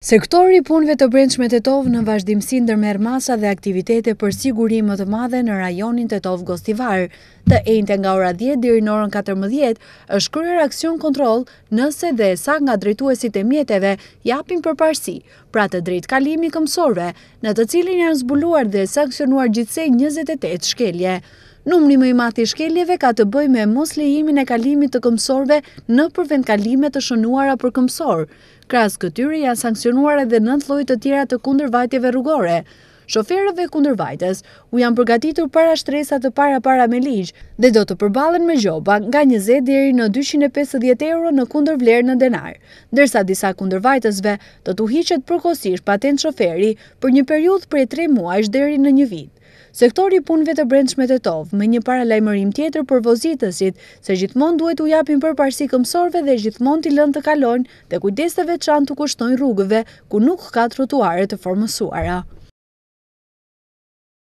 Sektori i punëve të brendshme të Tetov në vazhdimsi ndërmerr masa dhe aktivitete për siguri më të madhe në rajonin Tetov Gostivar. Të njëjtë nga ora 10 deri në orën 14 është kryer aksion kontroll nëse dhe sa nga drejtuesit e mjeteve japin përparësi, pra të drejt kalimi këmsorve, në të cilin janë zbuluar dhe sankcionuar gjithsej 28 shkelje. Numri më i mati i shkeljeve ka të bëj me mos lejimin e kalimit të këmsorve në përvend kalimet të shënuara për këmsor. Krasë këtyri janë sankcionuar edhe nëndë lojtë të tjera të kunder vajtjeve rrugore. Shoferëve kunder vajtës u janë përgatitur para shtresat të para para me ligjë dhe do të përbalen me gjoba nga një deri në 250 euro në kunder vlerë në denar. Dersa disa kunder vajtësve do të hiqet përkosish patent shoferi për një periud për e muajsh deri në një vit. Sektori punve të brendshme të tovë me një paralajmërim tjetër për vozitësit, se gjithmon duhet u japin për parsi këmsorve dhe gjithmon t'i lën të kalonjë dhe kujtisteve qanë të kushtojnë rrugëve ku nuk ka trotuare të formësuara.